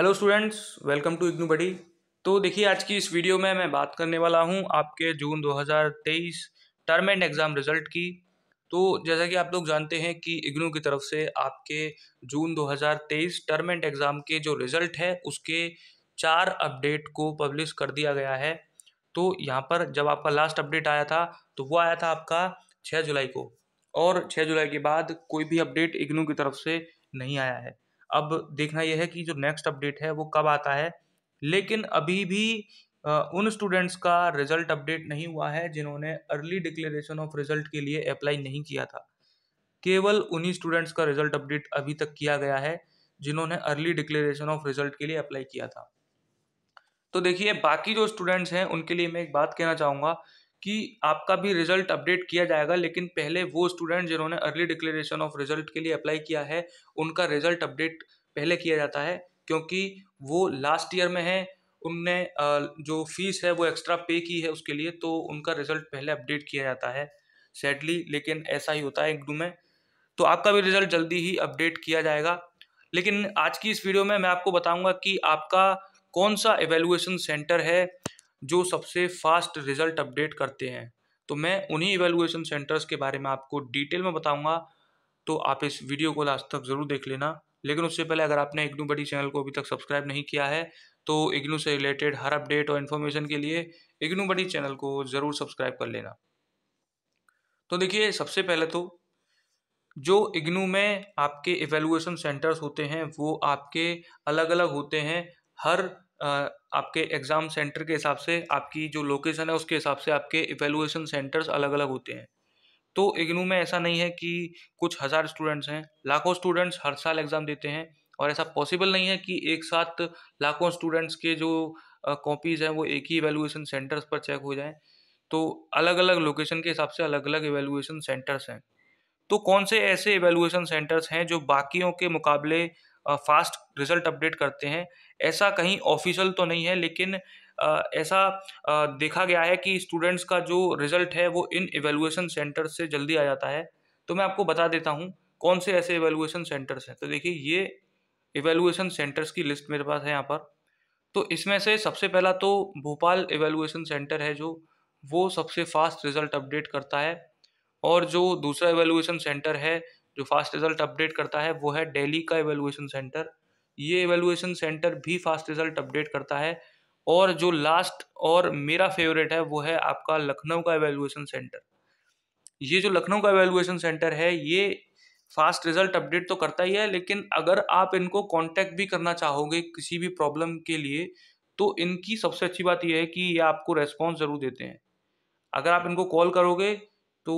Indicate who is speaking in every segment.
Speaker 1: hello students welcome to IGNOU buddy तो देखिए आज की इस वीडियो में मैं बात करने वाला हूँ आपके June 2023 term end exam result की तो जैसा कि आप लोग जानते हैं कि इग्नू की तरफ से आपके जून 2023 टर्म एंड एग्ज़ाम के जो रिज़ल्ट है उसके चार अपडेट को पब्लिश कर दिया गया है तो यहाँ पर जब आपका लास्ट अपडेट आया था तो वो आया था आपका छः जुलाई को और छः जुलाई के बाद कोई भी अपडेट इग्नू की तरफ से नहीं आया है अब देखना यह है कि जो नेक्स्ट अपडेट है वो कब आता है लेकिन अभी भी उन स्टूडेंट्स का रिजल्ट अपडेट नहीं हुआ है जिन्होंने अर्ली डिक्लेरेशन ऑफ रिजल्ट के लिए अप्लाई नहीं किया था केवल उन्हीं स्टूडेंट्स का रिजल्ट अपडेट अभी तक किया गया है जिन्होंने अर्ली डिक्लेरेशन ऑफ रिजल्ट के लिए अप्लाई किया था तो देखिए बाकी जो स्टूडेंट्स हैं उनके लिए मैं एक बात कहना चाहूँगा कि आपका भी रिजल्ट अपडेट किया जाएगा लेकिन पहले वो स्टूडेंट जिन्होंने अर्ली डिक्लेरेशन ऑफ रिजल्ट के लिए अप्लाई किया है उनका रिजल्ट अपडेट पहले किया जाता है क्योंकि वो लास्ट ईयर में है उनने जो फीस है वो एक्स्ट्रा पे की है उसके लिए तो उनका रिजल्ट पहले अपडेट किया जाता है सैडली लेकिन ऐसा ही होता है एक में तो आपका भी रिजल्ट जल्दी ही अपडेट किया जाएगा लेकिन आज की इस वीडियो में मैं आपको बताऊंगा कि आपका कौन सा एवेलुएशन सेंटर है जो सबसे फास्ट रिज़ल्ट अपडेट करते हैं तो मैं उन्हीं इवेलुएशन सेंटर्स के बारे में आपको डिटेल में बताऊंगा तो आप इस वीडियो को लास्ट तक ज़रूर देख लेना लेकिन उससे पहले अगर आपने इग्नू बडी चैनल को अभी तक सब्सक्राइब नहीं किया है तो इग्नू से रिलेटेड हर अपडेट और इन्फॉर्मेशन के लिए इग्नू बडी चैनल को ज़रूर सब्सक्राइब कर लेना तो देखिए सबसे पहले तो जो इग्नू में आपके इवेलुएशन सेंटर्स होते हैं वो आपके अलग अलग होते हैं हर आपके एग्ज़ाम सेंटर के हिसाब से आपकी जो लोकेशन है उसके हिसाब से आपके इवेलुएसन सेंटर्स अलग अलग होते हैं तो इग्नू में ऐसा नहीं है कि कुछ हज़ार स्टूडेंट्स हैं लाखों स्टूडेंट्स हर साल एग्ज़ाम देते हैं और ऐसा पॉसिबल नहीं है कि एक साथ लाखों स्टूडेंट्स के जो कॉपीज़ हैं वो एक ही एवेलुएसन सेंटर्स पर चेक हो जाएँ तो अलग अलग लोकेशन के हिसाब से अलग अलग इवेलुएशन सेंटर्स हैं तो कौन से ऐसे एवेलुएसन सेंटर्स हैं जो बाकियों के मुकाबले फास्ट रिजल्ट अपडेट करते हैं ऐसा कहीं ऑफिशियल तो नहीं है लेकिन ऐसा देखा गया है कि स्टूडेंट्स का जो रिजल्ट है वो इन एवेलुएसन सेंटर से जल्दी आ जाता है तो मैं आपको बता देता हूँ कौन से ऐसे एवेलुएसन सेंटर्स हैं तो देखिए ये एवेलुएसन सेंटर्स की लिस्ट मेरे पास है यहाँ पर तो इसमें से सबसे पहला तो भोपाल एवेलुएसन सेंटर है जो वो सबसे फास्ट रिजल्ट अपडेट करता है और जो दूसरा एवेलुएसन सेंटर है जो फास्ट रिजल्ट अपडेट करता है वो है डेली का एवेलुएशन सेंटर ये एवेलुएशन सेंटर भी फास्ट रिजल्ट अपडेट करता है और जो लास्ट और मेरा फेवरेट है वो है आपका लखनऊ का एवेलुएशन सेंटर ये जो लखनऊ का एवेलुएशन सेंटर है ये फास्ट रिजल्ट अपडेट तो करता ही है लेकिन अगर आप इनको कांटेक्ट भी करना चाहोगे किसी भी प्रॉब्लम के लिए तो इनकी सबसे अच्छी बात यह है कि ये आपको रेस्पॉन्स ज़रूर देते हैं अगर आप इनको कॉल करोगे तो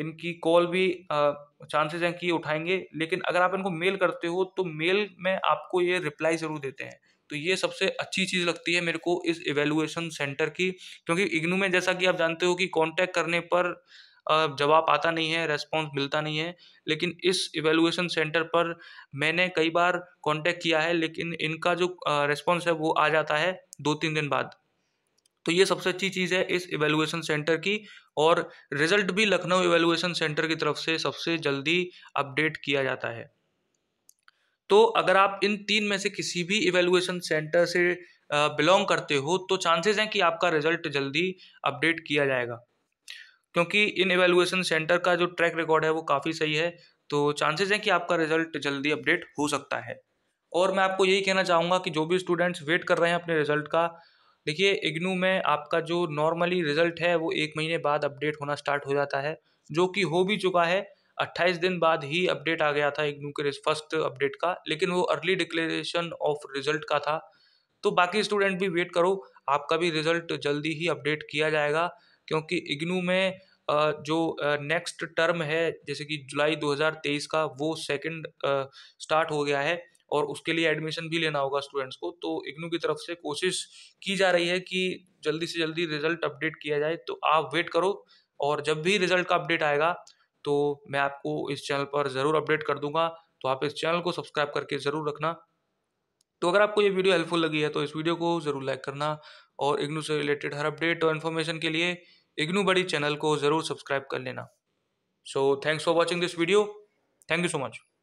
Speaker 1: इनकी कॉल भी चांसेस हैं कि उठाएंगे लेकिन अगर आप इनको मेल करते हो तो मेल में आपको ये रिप्लाई ज़रूर देते हैं तो ये सबसे अच्छी चीज़ लगती है मेरे को इस इवेलुएशन सेंटर की क्योंकि इग्नू में जैसा कि आप जानते हो कि कांटेक्ट करने पर जवाब आता नहीं है रेस्पॉन्स मिलता नहीं है लेकिन इस इवेलुएशन सेंटर पर मैंने कई बार कांटेक्ट किया है लेकिन इनका जो रेस्पॉन्स है वो आ जाता है दो तीन दिन बाद तो ये सबसे अच्छी चीज़ है इस इवेलुएसन सेंटर की और रिजल्ट भी लखनऊ इवेलुएशन सेंटर की तरफ से सबसे जल्दी अपडेट किया जाता है तो अगर आप इन तीन में से किसी भी इवेलुएशन सेंटर से बिलोंग करते हो तो चांसेस हैं कि आपका रिजल्ट जल्दी अपडेट किया जाएगा क्योंकि इन इवेलुएसन सेंटर का जो ट्रैक रिकॉर्ड है वो काफ़ी सही है तो चांसेस हैं कि आपका रिजल्ट जल्दी अपडेट हो सकता है और मैं आपको यही कहना चाहूँगा कि जो भी स्टूडेंट्स वेट कर रहे हैं अपने रिजल्ट का देखिए इग्नू में आपका जो नॉर्मली रिज़ल्ट है वो एक महीने बाद अपडेट होना स्टार्ट हो जाता है जो कि हो भी चुका है 28 दिन बाद ही अपडेट आ गया था इग्नू के फर्स्ट अपडेट का लेकिन वो अर्ली डिक्लेरेशन ऑफ रिज़ल्ट का था तो बाकी स्टूडेंट भी वेट करो आपका भी रिज़ल्ट जल्दी ही अपडेट किया जाएगा क्योंकि इग्नू में जो नेक्स्ट टर्म है जैसे कि जुलाई 2023 का वो सेकंड स्टार्ट हो गया है और उसके लिए एडमिशन भी लेना होगा स्टूडेंट्स को तो इग्नू की तरफ से कोशिश की जा रही है कि जल्दी से जल्दी रिजल्ट अपडेट किया जाए तो आप वेट करो और जब भी रिजल्ट का अपडेट आएगा तो मैं आपको इस चैनल पर ज़रूर अपडेट कर दूंगा तो आप इस चैनल को सब्सक्राइब करके ज़रूर रखना तो अगर आपको ये वीडियो हेल्पफुल लगी है तो इस वीडियो को ज़रूर लाइक करना और इग्नू से रिलेटेड हर अपडेट और इन्फॉर्मेशन के लिए इग्नू बड़ी चैनल को ज़रूर सब्सक्राइब कर लेना so thanks for watching this video thank you so much